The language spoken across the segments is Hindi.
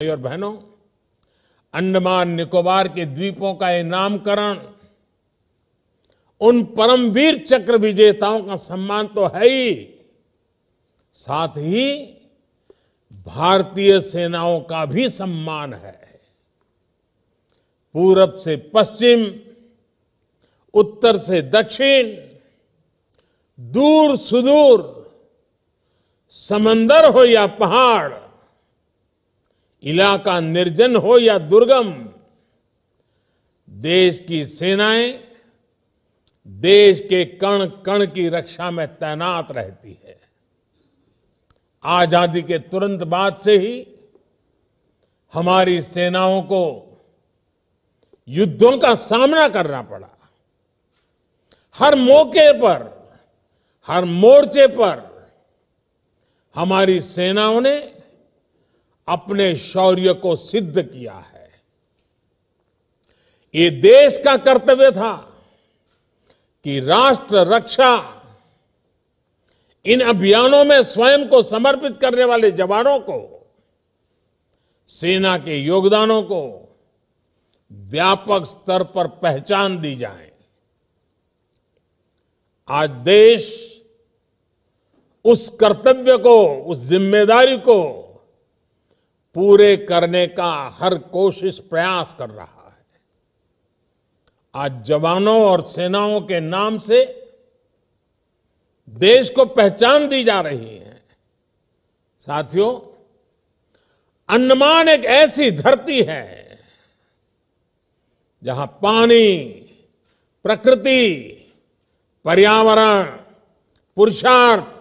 भाई और बहनों अंडमान निकोबार के द्वीपों का यह नामकरण उन परमवीर चक्र विजेताओं का सम्मान तो है ही साथ ही भारतीय सेनाओं का भी सम्मान है पूरब से पश्चिम उत्तर से दक्षिण दूर सुदूर समंदर हो या पहाड़ इलाका निर्जन हो या दुर्गम देश की सेनाएं देश के कण कण की रक्षा में तैनात रहती है आजादी के तुरंत बाद से ही हमारी सेनाओं को युद्धों का सामना करना पड़ा हर मौके पर हर मोर्चे पर हमारी सेनाओं ने अपने शौर्य को सिद्ध किया है ये देश का कर्तव्य था कि राष्ट्र रक्षा इन अभियानों में स्वयं को समर्पित करने वाले जवानों को सेना के योगदानों को व्यापक स्तर पर पहचान दी जाए आज देश उस कर्तव्य को उस जिम्मेदारी को पूरे करने का हर कोशिश प्रयास कर रहा है आज जवानों और सेनाओं के नाम से देश को पहचान दी जा रही है साथियों अंडमान एक ऐसी धरती है जहां पानी प्रकृति पर्यावरण पुरुषार्थ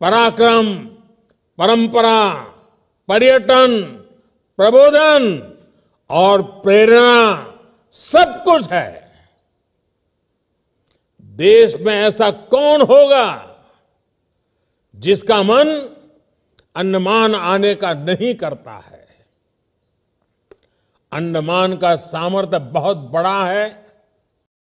पराक्रम परंपरा पर्यटन प्रबोधन और प्रेरणा सब कुछ है देश में ऐसा कौन होगा जिसका मन अंडमान आने का नहीं करता है अंडमान का सामर्थ्य बहुत बड़ा है